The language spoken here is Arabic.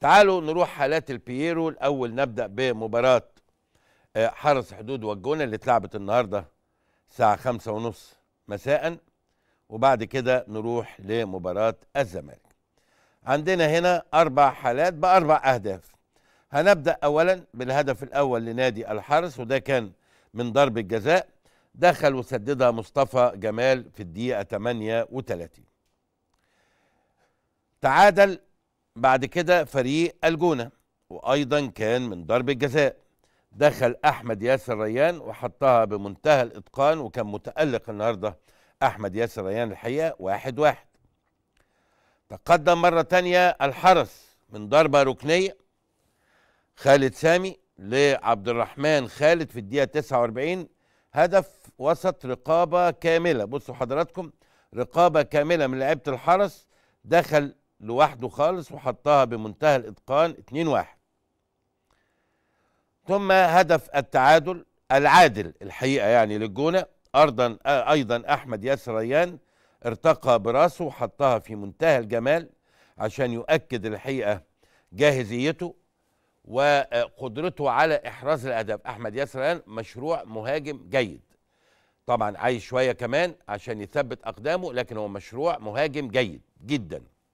تعالوا نروح حالات البييرو الاول نبدا بمباراه آه، حرس حدود والجونه اللي اتلعبت النهارده الساعه خمسة ونص مساء وبعد كده نروح لمباراه الزمالك عندنا هنا اربع حالات باربع اهداف هنبدا اولا بالهدف الاول لنادي الحرس وده كان من ضرب الجزاء دخل وسددها مصطفى جمال في الدقيقه 38 تعادل بعد كده فريق الجونة وأيضا كان من ضرب الجزاء دخل أحمد ياسر ريان وحطها بمنتهى الإتقان وكان متألق النهاردة أحمد ياسر ريان الحقيقة واحد واحد تقدم مرة تانية الحرس من ضربة ركنية خالد سامي لعبد الرحمن خالد في الدقيقة 49 هدف وسط رقابة كاملة بصوا حضراتكم رقابة كاملة من لعيبة الحرس دخل لوحده خالص وحطها بمنتهى الاتقان 2 1 ثم هدف التعادل العادل الحقيقه يعني للجونه ارضا ايضا احمد ياسر ريان ارتقى براسه وحطها في منتهى الجمال عشان يؤكد الحقيقه جاهزيته وقدرته على احراز الاهداف احمد ياسر ريان مشروع مهاجم جيد طبعا عايز شويه كمان عشان يثبت اقدامه لكن هو مشروع مهاجم جيد جدا